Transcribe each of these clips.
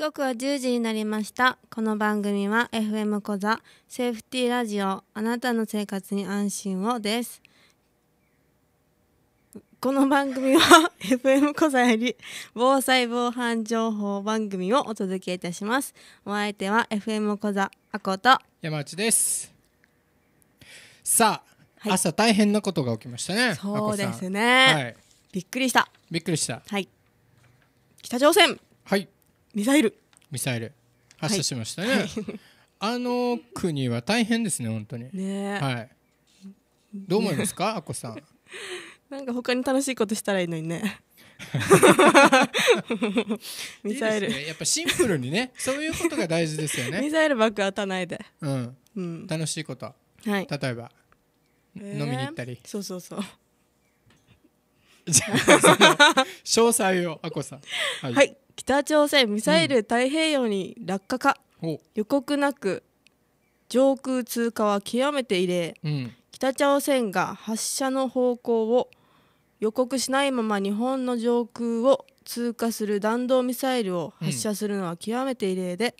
刻は10時になりましたこの番組は FM 小座セーフティーラジオあなたの生活に安心をですこの番組は FM 小座より防災防犯情報番組をお届けいたしますお相手は FM 小座あこと山内ですさあ、はい朝大変なことが起きましたねそうですね、はいびっくりしたびっくりしたはい北朝鮮はいミサイルミサイル発射しましたね、はい、あの国は大変ですね本当にねはいどう思いますか、ね、あこさんなんか他に楽しいことしたらいいのにね ミサイル、ね、やっぱシンプルにねそういうことが大事ですよね ミサイル爆当たないで、うん、うん、楽しいこと、はい、例えば、えー、飲みに行ったりそうそうそうじゃあ詳細をあこさんはい、はい北朝鮮ミサイル太平洋に落下か、うん、予告なく上空通過は極めて異例、うん、北朝鮮が発射の方向を予告しないまま日本の上空を通過する弾道ミサイルを発射するのは極めて異例で、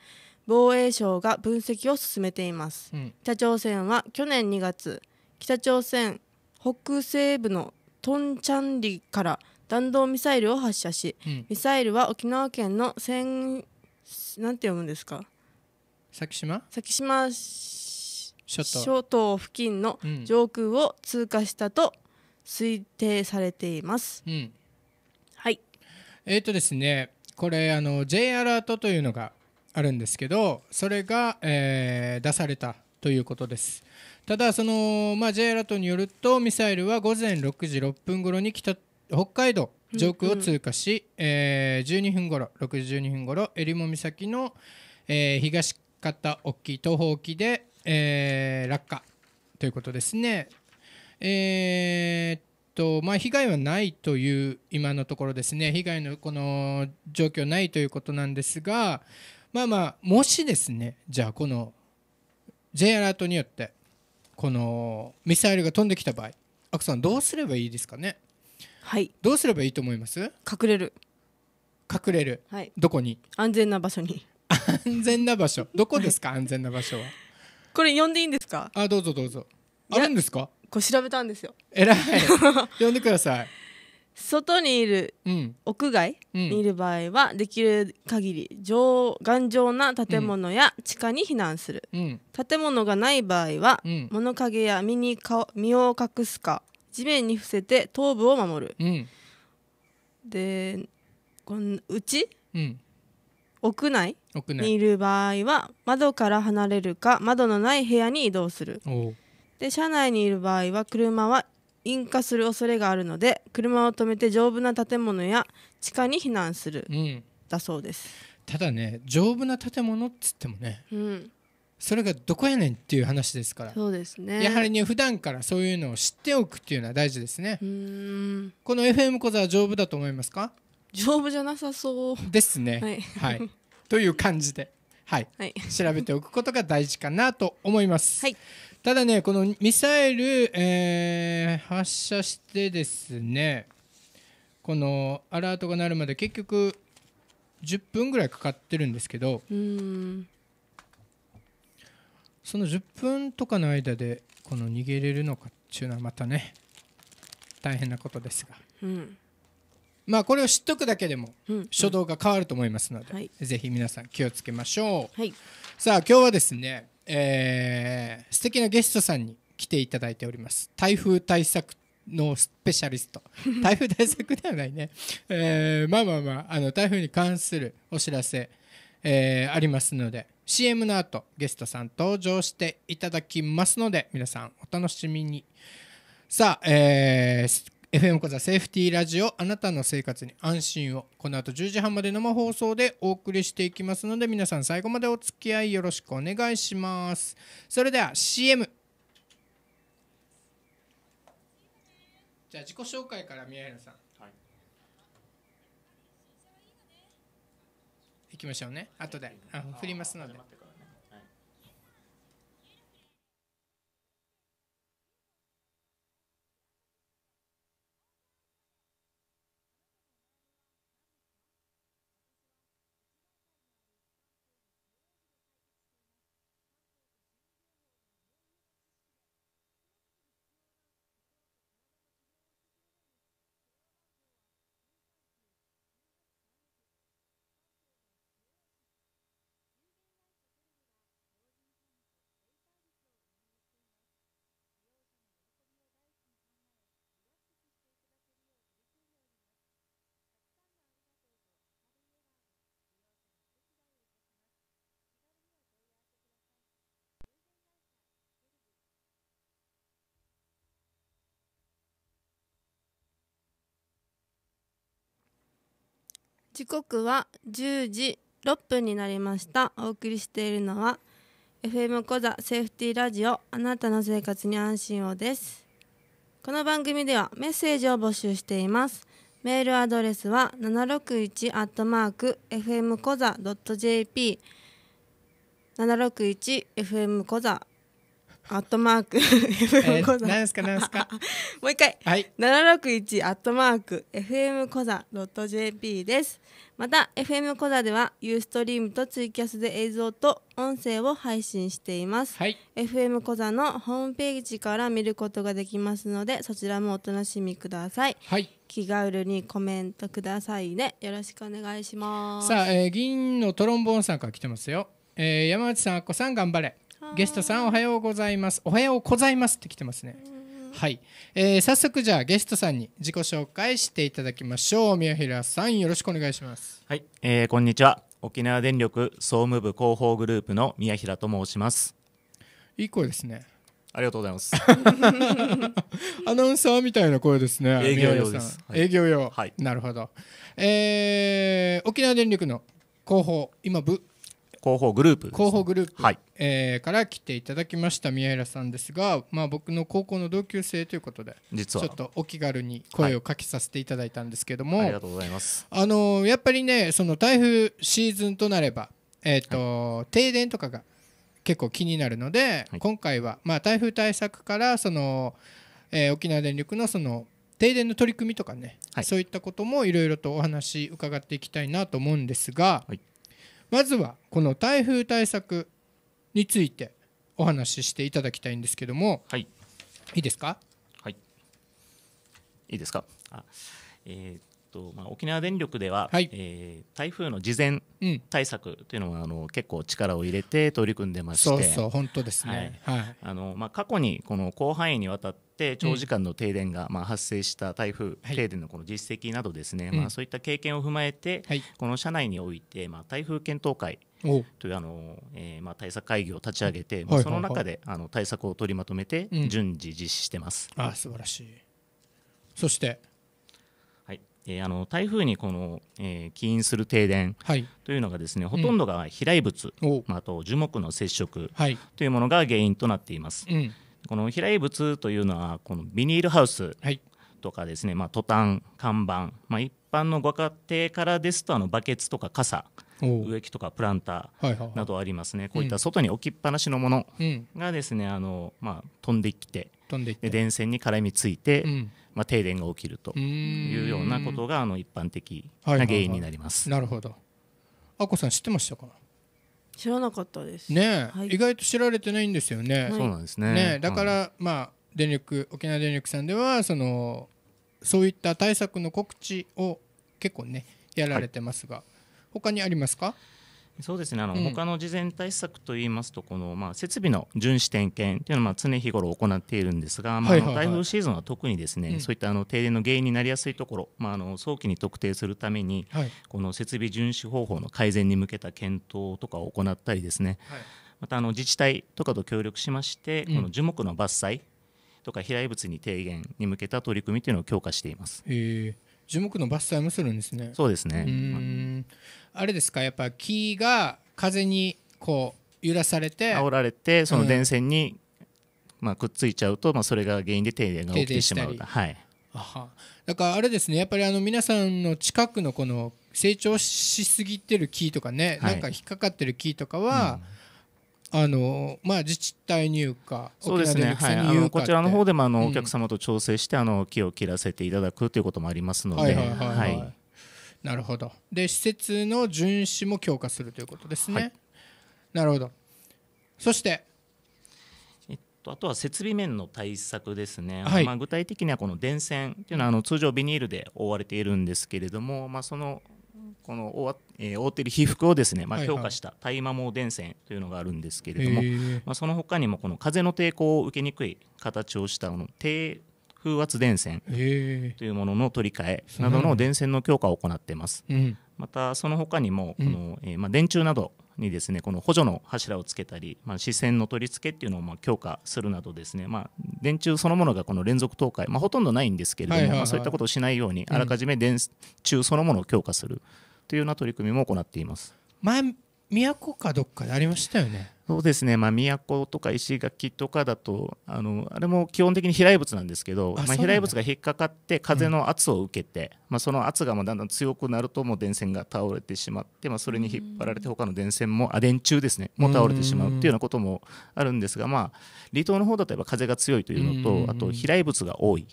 防衛省が分析を進めています、うん、北朝鮮は去年2月北朝鮮北西部のトンチャンリから弾道ミサイルを発射し、うん、ミサイルは沖縄県の千なんて読むんですか先島先島諸島付近の上空を通過したと推定されています。うん、はいえーとですね、これあの J アラートというのがあるんですけどそれが、えー、出されたということですただその、まあ、J アラートによるとミサイルは午前6時6分頃に北北海道上空を通過し、うんうん、えー、12分ごろ6時12分ごろ襟裳岬の、えー、東方沖東方沖で、えー、落下ということですね。えー、っとまあ、被害はないという今のところですね被害のこの状況ないということなんですがまあまあもしですねじゃあこの J アラートによってこのミサイルが飛んできた場合アクさんどうすればいいですかねはいどうすればいいと思います隠れる隠れる、はい、どこに安全な場所に 安全な場所どこですか安全な場所はこれ呼んでいいんですかあどうぞどうぞあるんですかこう調べたんですよえらい 呼んでください外にいる、うん、屋外にいる場合は、できる限り上頑丈な建物や地下に避難する、うん、建物がない場合は、うん、物陰や身に身を隠すか地面に伏せて頭部を守る、うん、でこのうち、うん、屋内にいる場合は窓から離れるか窓のない部屋に移動するで車内にいる場合は車は引火する恐れがあるので車を止めて丈夫な建物や地下に避難する、うん、だそうですただね丈夫な建物っつってもね、うん、それがどこやねんっていう話ですからそうですねやはりね普段からそういうのを知っておくっていうのは大事ですねこの FM 小座は丈夫だと思いますか丈夫じゃなさそうですねはい、はい、という感じで、はい、はい、調べておくことが大事かなと思います、はい、ただねこのミサイル、えー、発射してですねこのアラートが鳴るまで結局10分ぐらいかかってるんですけどうんその10分とかの間でこの逃げれるのかっていうのはまたね大変なことですが、うん、まあこれを知っとくだけでも初動が変わると思いますので、うんうんぜひ皆さん気をつけましょう、はい、さあ今日はですね、えー、素敵なゲストさんに来ていただいております台風対策のスペシャリスト 台風対策ではないね、えー、まあまあまああの台風に関するお知らせ、えー、ありますので CM の後ゲストさん登場していただきますので皆さんお楽しみにさあ、えー、FM 講座セーフティーラジオあなたの生活に安心をこの後10時半まで生放送でお送りしていきますので皆さん最後までお付き合いよろしくお願いしますそれでは CM じゃあ自己紹介から宮平さん行きましょうね後で振りますので。時刻は10時6分になりましたお送りしているのは FM コザセーフティラジオあなたの生活に安心をですこの番組ではメッセージを募集していますメールアドレスは761アットマーク FM コザ .jp 761 FM コザアットマーク FM コザ、えですか何ですか もう一回、はい、761アットマーク FM コザ .jp ですまた FM コザではユーストリームとツイキャスで映像と音声を配信しています、はい、FM コザのホームページから見ることができますのでそちらもお楽しみください、はい、気軽にコメントくださいねよろしくお願いしますさあ、えー、銀のトロンボーンさんから来てますよ、えー、山内さんあっこさん頑張れゲストさんおはようございますおはようございますって来てますねはい、えー、早速じゃあゲストさんに自己紹介していただきましょう宮平さんよろしくお願いしますはい、えー、こんにちは沖縄電力総務部広報グループの宮平と申しますいい声ですねありがとうございます アナウンサーみたいな声ですね営業用です、はい、営業用、はい、なるほど、えー、沖縄電力の広報今部広報グループ、ね、広報グループ、はい、えー、から来ていただきました宮平さんですが、まあ、僕の高校の同級生ということでちょっとお気軽に声をかけさせていただいたんですけども、はい、ありがとうございますあのやっぱりねその台風シーズンとなれば、えーと、はい、停電とかが結構気になるので、今回は、まあ、台風対策からその、えー、沖縄電力のその停電の取り組みとかね、はい、そういったこともいろいろとお話伺っていきたいなと思うんですが、はい、まずはこの台風対策についてお話ししていただきたいんですけども、はい、いいですかはいいいですかあえー、っとまあ、沖縄電力では、はい、えー、台風の事前対策というのは、うん、あの結構力を入れて取り組んでましてそうそう本当ですね、はい、あのまあ、過去にこの広範囲にわたってて長時間の停電がまあ発生した台風、停電のこの実績などですね、まあ、そういった経験を踏まえて、この社内においてまあ台風検討会というあの、えまあ、対策会議を立ち上げて、その中であの対策を取りまとめて順次実施してます。あ素晴らしいそしてえー、あの台風にこの、えー、起因する停電というのがですね、ほとんどが飛来物、まあ、あと樹木の接触というものが原因となっています。うんこの飛来物というのはこのビニールハウスとかですね、はい、まあ、トタン看板、まあ、一般のご家庭からですとあのバケツとか傘植木とかプランターなどありますね、はいはいはい、こういった外に置きっぱなしのものがですね、うん、あのまあ、飛んできて飛んでで電線に絡みついて、うん、まあ、停電が起きるというようなことがあの一般的な原因になります。はいはいはい、なるほどあこさん知ってましたか知らなかったですね、はい、意外と知られてないんですよね、はい、そうなんですね、ね、だから、うん、まあ電力沖縄電力さんではそのそういった対策の告知を結構ねやられてますが、はい、他にありますかそうですねあの、他の事前対策といいますとこの、まあ、設備の巡視点検というのは、まあ、常日頃行っているんですが、まあ、はいはいはい、台風シーズンは特にですね、そういったあの停電の原因になりやすいところ、まあ、あの早期に特定するために、はい、この設備巡視方法の改善に向けた検討とかを行ったりですね、はい、またあの自治体とかと協力しまして、うん、この樹木の伐採とか飛来物に低減に向けた取り組みというのを強化しています。樹木の伐採もするんですね。そうですね。あれですかやっぱ木が風にこう揺らされて煽られてその電線に、まあ、くっついちゃうと、まあ、それが原因で停電が起きてしまうはいあだからあれですねやっぱりあの皆さんの近くのこの成長しすぎてる木とかね、はい、なんか引っかかってる木とかは、うん、あのまあ、自治体入荷そうですね、はい、あのこちらの方でもあの、うん、お客様と調整してあの木を切らせていただくということもありますので。はいはいはいはいなるほどで施設の巡視も強化するということですね、はい、なるほどそしてあとは設備面の対策ですね、はい、まあ、具体的にはこの電線というのはあの通常ビニールで覆われているんですけれども、まあ、そのこの覆,、え覆っている被覆をですね、まあ、強化した耐摩耗電線というのがあるんですけれども、はいはい、まあ、その他にもこの風の抵抗を受けにくい形をしたの低風圧電線というものの取り替えなどの電線の強化を行っています、うん、またその他にもこの、えー、まあ、電柱などにですねこの補助の柱をつけたり、まあ、視線の取り付けっていうのをま強化するなどですね、まあ、電柱そのものがこの連続倒壊、まあ、ほとんどないんですけれども、はいはいはい、まあ、そういったことをしないようにあらかじめ電柱そのものを強化するというような取り組みも行っています。前都かどっかでありましたよねそうですね、まあ、都とか石垣とかだとあのあれも基本的に飛来物なんですけどまあ、飛来物が引っかかって風の圧を受けて、うん、まあ、その圧がまだんだん強くなるともう電線が倒れてしまって、まあ、それに引っ張られて他の電線もあ電柱ですねも倒れてしまうっていうようなこともあるんですが、まあ、離島の方だとやっぱ風が強いというのとあと飛来物が多い。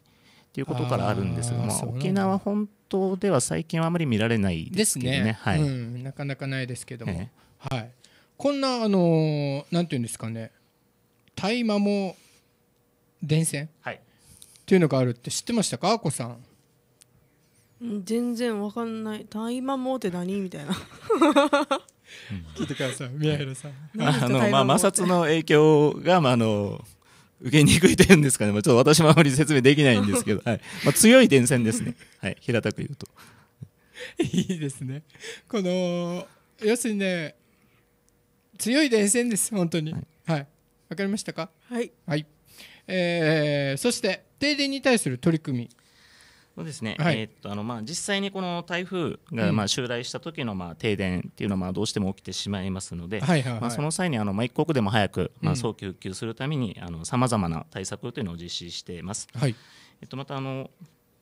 ということからあるんですが、まあ、沖縄本島では最近はあまり見られないですね、ね、はい、うん、なかなかないですけども、えはいこんなあのなんていうんですかね大麻も電線、はい、っていうのがあるって知ってましたかあこさんうん全然わかんない大麻もって何みたいな 聞いてください宮原さんあ あのまあ、摩擦の影響が、まあ、あの受けにくいというんですかね、まあ、ちょっと私もあまり説明できないんですけど、はいまあ、強い電線ですね、はい、平たく言うと。いいですねこの要するにね強い電線です本当にはいわ、はい、かりましたかはい、はいえー、そして停電に対する取り組みそうですね、はい、えー、っとあのまあ、実際にこの台風がまあ襲来した時のまの停電っていうのはまあどうしても起きてしまいますので、はいはいはい、まあ、その際にあのまあ一刻でも早くまあ早期復旧するためにさまざまな対策というのを実施しています。はいえっと、またあの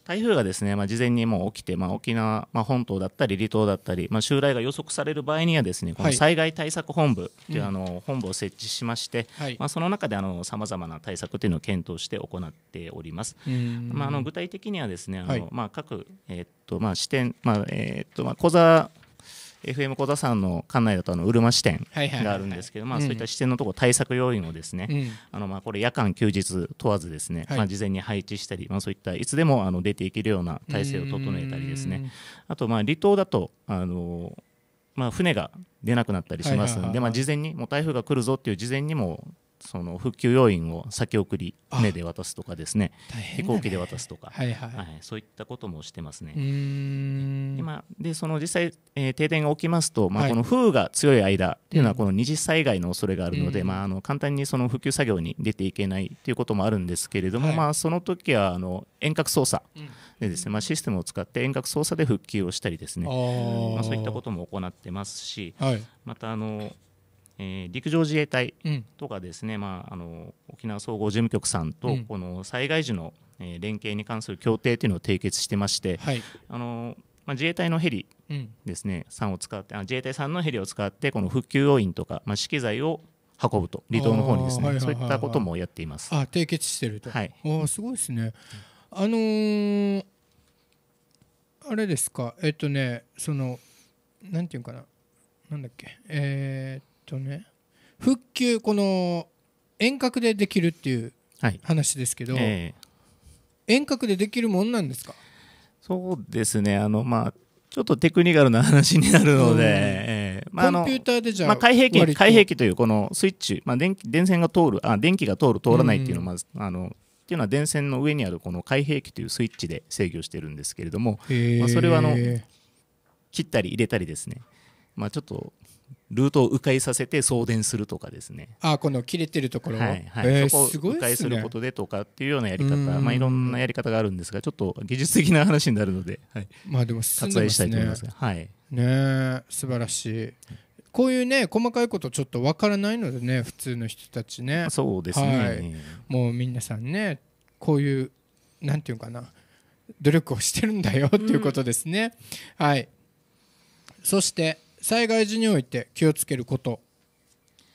台風がですね、まあ、事前にもう起きて、まあ、沖縄、まあ、本島だったり離島だったり、まあ、襲来が予測される場合にはですねこの災害対策本部という、はい、あの本部を設置しまして、うん、まあ、その中でさまざまな対策というのを検討して行っております。まあ、あの具体的にはですねあの、はい、まあ、各、えー、っとまあ、支店、まあえー、っとまあ、小座 FM 小田さんの館内だとあのうるま支店があるんですけどそういった支店のところ対策要員をですね、あのまあこれ夜間休日問わずですね、はい、まあ事前に配置したり、まあ、そういったいつでもあの出ていけるような体制を整えたりですねあとまあ離島だとあのまあ船が出なくなったりしますので、ま事前にもう台風が来るぞっていう事前にもその復旧要員を先送り船で渡すとかですね、ね、飛行機で渡すとか、はいはい、はい、そういったこともしてますね。今でその実際、えー、停電が起きますと、まあ、この風雨が強い間というのはこの二次災害の恐れがあるので、まあ、あの簡単にその復旧作業に出ていけないということもあるんですけれども、はい、まあ、その時はあの遠隔操作でですね、まあ、システムを使って遠隔操作で復旧をしたりですね、まあ、そういったことも行ってますし、はい、またあのえー、陸上自衛隊とかですね、うん、まあ、あの沖縄総合事務局さんと、この災害時の、えー、連携に関する協定というのを締結してまして、はい、あのまあ、自衛隊のヘリですね、さ、うんを使ってあ自衛隊さんのヘリを使ってこの復旧要員とか、まあ、資機材を運ぶと離島の方にですね、はいはいはいはい、そういったこともやっています。あ締結してると、はい、あすごいですね。あのー、あれですかえっとねそのなんていうかななんだっけえー、とね復旧この遠隔でできるっていう話ですけど、はいえー、遠隔でできるもんなんですかそうですねあのまあちょっとテクニカルな話になるので、えー、まあ、コンピューターでじゃあ、まあ、開閉器開閉器というこのスイッチ、まあ、電電線が通るあ電気が通る通らないっていうのはまず、うん、あのっていうのは電線の上にあるこの開閉器というスイッチで制御してるんですけれども、まあ、それはあの切ったり入れたりですね、まあ、ちょっとルートを迂回させて送電するとかですねあこの切れてるところはいはい、えー、そこを迂回することでとかっていうようなやり方、ね、まあ、いろんなやり方があるんですがちょっと技術的な話になるので、はい、まあでも進んでますねしたいと思いますがはいね素晴らしいこういうね細かいことちょっとわからないのでね普通の人たちねそうですね、はい、もう皆さんねこういうなんていうかな努力をしてるんだよっていうことですね、うん、はいそして災害時において気をつけること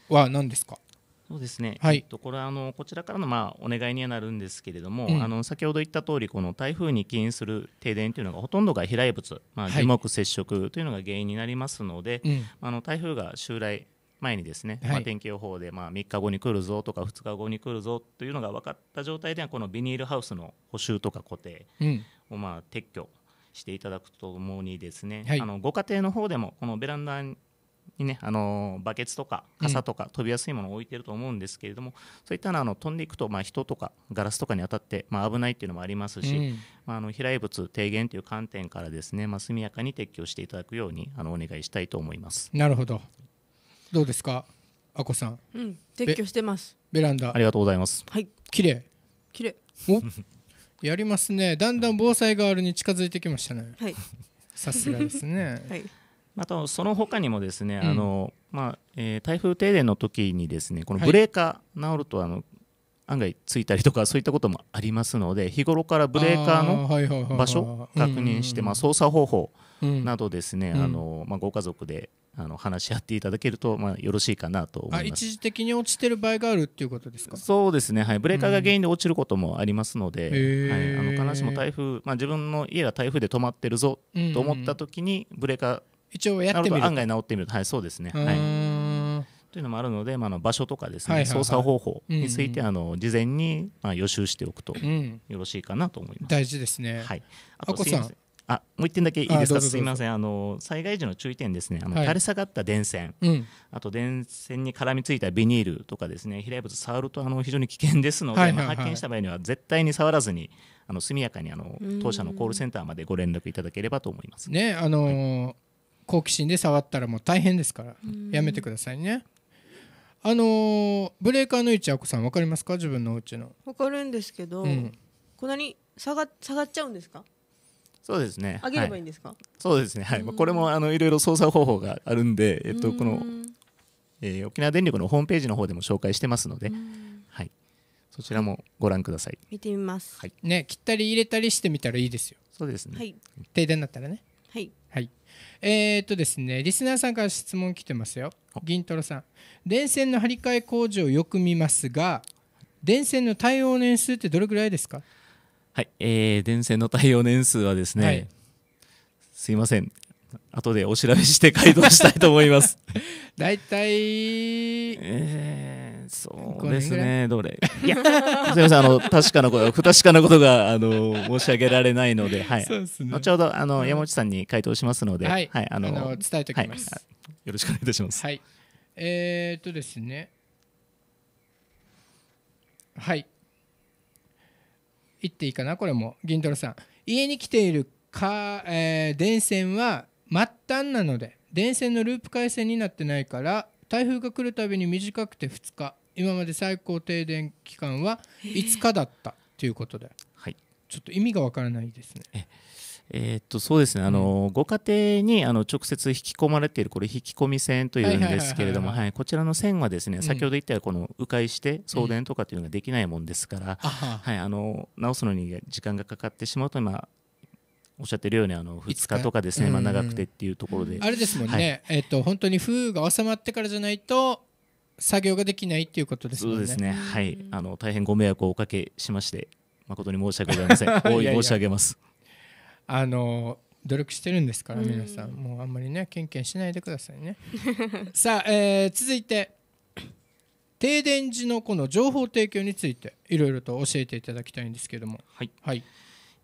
は何ですかそうですね、はい、えっと、これはあのこちらからのまあお願いにはなるんですけれども、うん、あの先ほど言った通りこの台風に起因する停電というのがほとんどが飛来物、まあ、樹木接触というのが原因になりますので、はい、あの台風が襲来前にですね、はい、まあ、天気予報でまあ3日後に来るぞとか2日後に来るぞというのが分かった状態ではこのビニールハウスの補修とか固定をまあ撤去していただくとともにですね、はい、あのご家庭の方でもこのベランダにねあのバケツとか傘とか飛びやすいものを置いてると思うんですけれども、うん、そういったのあの飛んでいくと、まあ、人とかガラスとかに当たって、まあ、危ないっていうのもありますし、うん、まあ、あの飛来物低減という観点からですね、まあ、速やかに撤去していただくようにあのお願いしたいと思います。なるほどどうですかあこさん、うん、撤去してますベランダありがとうございますはい綺麗綺麗おやりますねだんだん防災ガールに近づいてきましたねはいさすがですね はいあとその他にもですね、うん、あのまあえー、台風停電の時にですねこのブレーカー治るとあの、はい案外ついたりとかそういったこともありますので日頃からブレーカーの場所確認してまあ操作方法などですねあのまあご家族であの話し合っていただけると、まあ、よろしいかなと思います一時的に落ちてる場合があるっていうことですかそうですね、はい、ブレーカーが原因で落ちることもありますので、うん、はい、あの必ずしも台風、まあ、自分の家が台風で止まってるぞと思った時に、ブレーカー、一応やってみる案外治ってみる、はい、そうですね。はいというのもあるので、まあ、の場所とかですね、はいはいはい、操作方法について、うんうん、あの事前に、まあ、予習しておくと、よろしいかなと思います。大事ですね。はい。あこさんあもう一点だけいいですかすみませんあの災害時の注意点ですねあの、はい、垂れ下がった電線、うん、あと電線に絡みついたビニールとかですね飛来物触るとあの非常に危険ですので、はいはいはいまあ、発見した場合には絶対に触らずにあの速やかにあの当社のコールセンターまでご連絡いただければと思います。ねあのーはい、好奇心で触ったらもう大変ですからやめてくださいね。あのー、ブレーカーの位置あこさん分かりますか自分のうちの。分かるんですけど、うん、こんなに下が下がっちゃうんですかそうですね。あげればいいんですか。はい、そうですね。はい。まあこれもあのいろいろ操作方法があるんで、えっとこの、えー、沖縄電力のホームページの方でも紹介してますので、はい。そちらもご覧ください。見てみます。はい。ね、切ったり入れたりしてみたらいいですよ。そうですね。はい。停電だったらね。はい。はい。えー、っとですね、リスナーさんから質問来てますよ。銀トロさん、電線の張り替え工事をよく見ますが、電線の耐用年数ってどれくらいですか？はい、えー、電線の耐用年数はですね、はい、すいません後でお調べして回答したいと思います 大体えー、そうですねどれいや すみませんあの確かなこと不確かなことがあの申し上げられないので,、はいそうですね、後ほどあの山内さんに回答しますので、はい、はい、あの伝えておきます、はい、よろしくお願いいたします、はい、えー、っとですねはい行っていいかなこれも銀太郎さん家に来ているか、えー、電線は末端なので電線のループ回線になってないから台風が来るたびに短くて2日今まで最高停電期間は5日だったということで、はい、ちょっと意味がわからないですね。えー、っとそうですね、あの、うん、ご家庭にあの直接引き込まれているこれ引き込み線というんですけれども、はい、こちらの線はですね、先ほど言ったようにこの迂回して送電とかというのができないもんですから、うん、はいあの直すのに時間がかかってしまうと今おっしゃってるようにあの2日とかですね、まあ、長くてっていうところで、あれですもんね、はい、えー、っと本当に風雨が収まってからじゃないと作業ができないっていうことですね。そうですね。はい、あの大変ご迷惑をおかけしまして誠に申し訳ございません。大 い申し上げます。あの努力してるんですから皆さん、もうあんまりねケンケンしないでくださいね さあ、えー、続いて停電時のこの情報提供についていろいろと教えていただきたいんですけどもはい、はい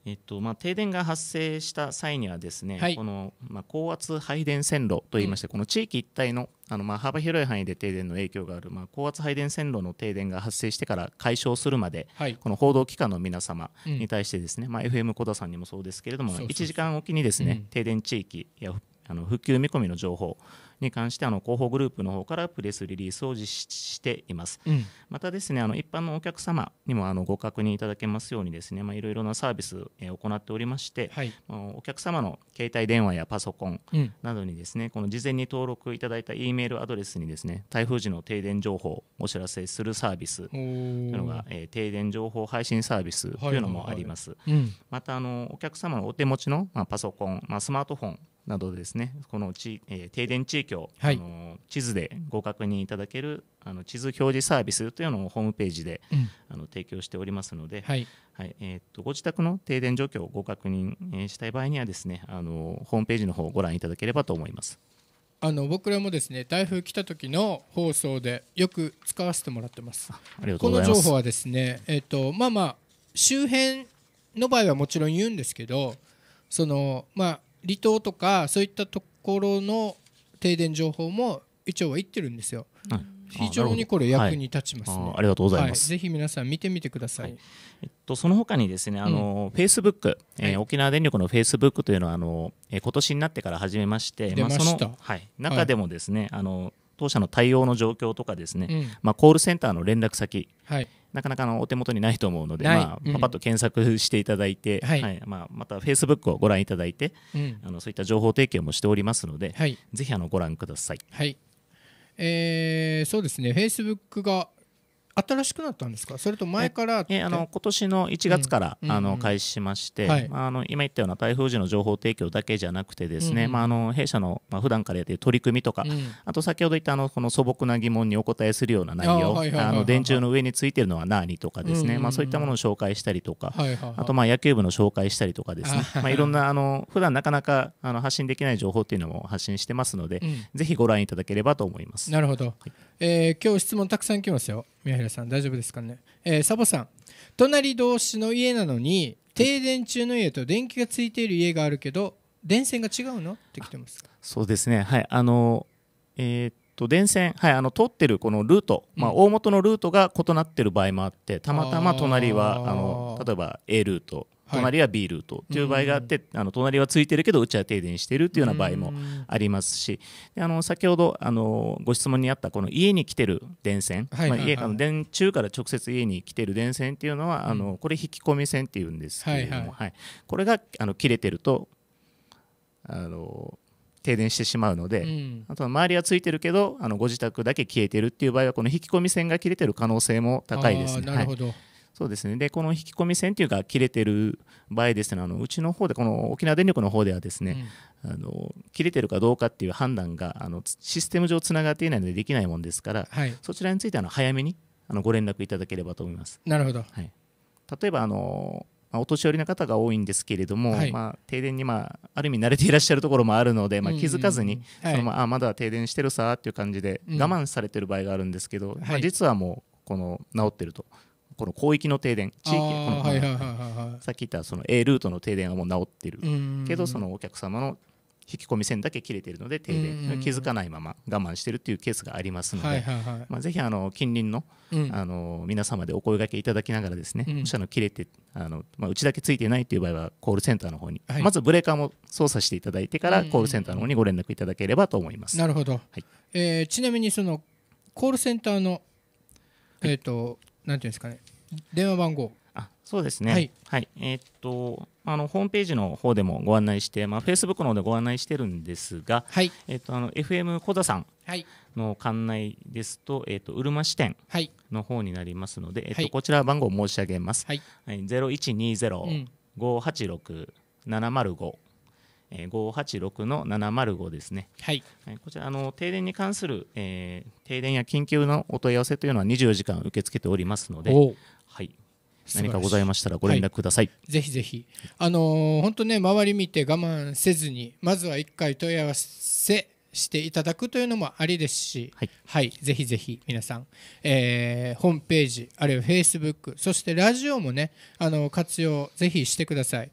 えっとまあ、停電が発生した際にはですね、はい、この、まあ、高圧配電線路といいまして、うん、この地域一帯のあの、まあ、幅広い範囲で停電の影響がある、まあ、高圧配電線路の停電が発生してから解消するまで、はい、この報道機関の皆様に対してですね、うん、まあ、FM 小田さんにもそうですけれどもそ1時間おきにですね、うん、停電地域やあの復旧見込みの情報に関してあの広報グループの方からプレスリリースを実施しています、うん、またですねあの一般のお客様にもあのご確認いただけますようにですねいろいろなサービスを行っておりまして、はい、お客様の携帯電話やパソコンなどにですね、うん、この事前に登録いただいた E メールアドレスにですね台風時の停電情報をお知らせするサービスというのが、えー、停電情報配信サービスというのもあります、またあのお客様のお手持ちの、まあ、パソコン、まあ、スマートフォンなどですねこの地、えー、停電地域を、はい、あの地図でご確認いただけるあの地図表示サービスというのをホームページで、うん、あの提供しておりますので、はいはいえーと、とご自宅の停電状況をご確認、えー、したい場合にはですねあのホームページの方をご覧いただければと思います。あの僕らもですね台風来た時の放送でよく使わせてもらってます。この情報はですね、えっ、とまあまあ周辺の場合はもちろん言うんですけど、そのまあ離島とかそういったところの停電情報も一応は言ってるんですよ。はい非常にこれ役に立ちます、ねはありがとうございます、はい、ぜひ皆さん見てみてください、はい、えっと、その他にですねあの、フェイスブック、えー、沖縄電力のフェイスブックというのはあの、えー、今年になってから始めましてま、まあ、その、はい、中でもですね、あの当社の対応の状況とかですね、うん、まあ、コールセンターの連絡先、はいなかなかのお手元にないと思うので、まあ、パパッと検索していただいて、はいまあ、またフェイスブックをご覧いただいて、あのそういった情報提供もしておりますので、ぜひあのご覧ください。はいえー、そうですね、フェイスブックが新しくなったんですかそれと前からえあの今年の1月から、うん、あの開始しまして、うんうんあの今言ったような台風時の情報提供だけじゃなくてですね、うんまあ、あの弊社の、まあ普段からやっている取り組みとか、うん、あと先ほど言ったあのこの素朴な疑問にお答えするような内容電柱の上についてるのは何とかですね、うんまあ、そういったものを紹介したりとか、はいあとまあ野球部の紹介したりとかですね、まあ、いろんなあの普段なかなかあの発信できない情報っていうのも発信してますので、ぜひご覧いただければと思います。なるほど、はい、えー、今日質問たくさん来ますよ宮平皆さん大丈夫ですかね、えー、サボさん隣同士の家なのに停電中の家と電気がついている家があるけど電線が違うのって来てますかそうですねはいあのえー、っと電線はいあの通ってるこのルート、うん、まあ、大元のルートが異なってる場合もあってたまたま隣はあの例えば A ルート隣は B ルートという場合があって、あの隣はついてるけどうちは停電してるっていうような場合もありますしあの先ほどあのご質問にあったこの家に来てる電線、まあ、家あの電柱から直接家に来てる電線っていうのは、あのこれ引き込み線っていうんですけれども、はいこれがあの切れてるとあの停電してしまうので、うん、あとは周りはついてるけどあのご自宅だけ消えてるっていう場合はこの引き込み線が切れてる可能性も高いですね。なるほど、はいそうですねでこの引き込み線というか切れてる場合ですねあのうちの方でこの沖縄電力の方ではですね、うん、あの切れてるかどうかっていう判断があのシステム上つながっていないのでできないもんですから、はい、そちらについては早めにあのご連絡いただければと思います。なるほど、はい、例えばあのまお年寄りの方が多いんですけれども、はい、まあ、停電に、まあ、ある意味慣れていらっしゃるところもあるので、まあ、気づかずに、まあ、まだ停電してるさっていう感じで我慢されてる場合があるんですけど、うん、まあ、実はもうこの治ってるとこの広域の停電地域この、さっき言ったその A ルートの停電はもう治ってるけどそのお客様の引き込み線だけ切れてるので停電気づかないまま我慢してるっていうケースがありますので、まあ、ぜひあの近隣の,、あの皆様でお声がけいただきながらですね、うん、あの切れてあの、まあ、うちだけついてないという場合はコールセンターの方に、はい、まずブレーカーも操作していただいてからコールセンターの方にご連絡いただければと思います。なるほど、はいえー、ちなみにそのコールセンターの、えーと、はいなんていうんですかね電話番号あそうですね、はい、はい、えー、っとあのホームページの方でもご案内して、まあ、f a c e b o o の方でご案内してるんですが、はい、えー、っとあの FM 小田さんの館内ですと,、えー、っとうるま支店の方になりますので、はい、えー、っとこちら番号申し上げます、はいはい、0120-586-705え586の705ですね、はい、こちらあの停電に関する、えー、停電や緊急のお問い合わせというのは24時間受け付けておりますので、はい、何かございましたらご連絡ください、はい、ぜひぜひあの本、当ね周り見て我慢せずにまずは1回問い合わせしていただくというのもありですし、はい、はい、ぜひぜひ皆さん、えー、ホームページあるいはフェイスブックそしてラジオもねあの活用ぜひしてください。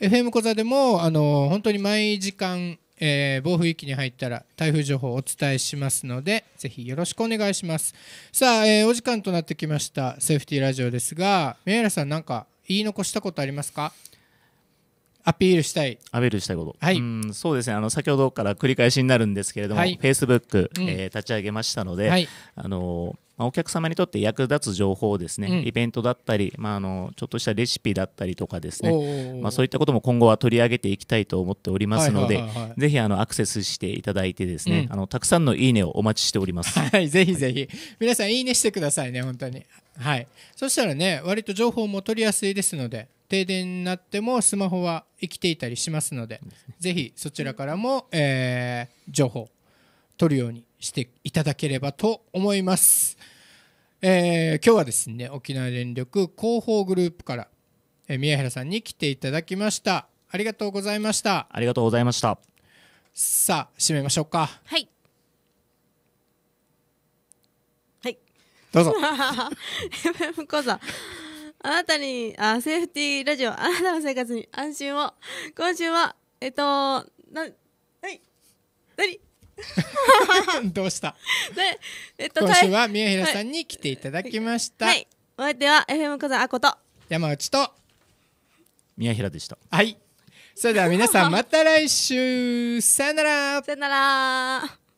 FM 小座でもあの本当に毎時間、えー、暴風域に入ったら台風情報をお伝えしますのでぜひよろしくお願いしますさあ、えー、お時間となってきましたセーフティーラジオですが宮原さんなんか言い残したことありますかアピールしたい。アピールしたいこと。はい。うんそうですね。あの先ほどから繰り返しになるんですけれども、フェイスブック立ち上げましたので、はい、あのーまあ、お客様にとって役立つ情報をですね、うん、イベントだったり、まあ、あのちょっとしたレシピだったりとかですね、まあ、そういったことも今後は取り上げていきたいと思っておりますので、ぜひあのアクセスしていただいてですね、うん、あのたくさんのいいねをお待ちしております。はい、ぜひぜひ、はい、皆さんいいねしてくださいね本当に。はい、そしたらね割と情報も取りやすいですので。停電になってもスマホは生きていたりしますので、ぜひそちらからも、えー、情報取るようにしていただければと思います。えー、今日はですね沖縄電力広報グループから、えー、宮平さんに来ていただきましたありがとうございましたありがとうございましたさあ締めましょうかはいはいどうぞ FM 講座あなたにあセーフティーラジオあなたの生活に安心を今週はえっとなはい何 どうしたで、えっと、今週は宮平さんに来ていただきました、はい、お相手は FM 火ざあこと山内と宮平でしたはいそれでは皆さん また来週さよならさよなら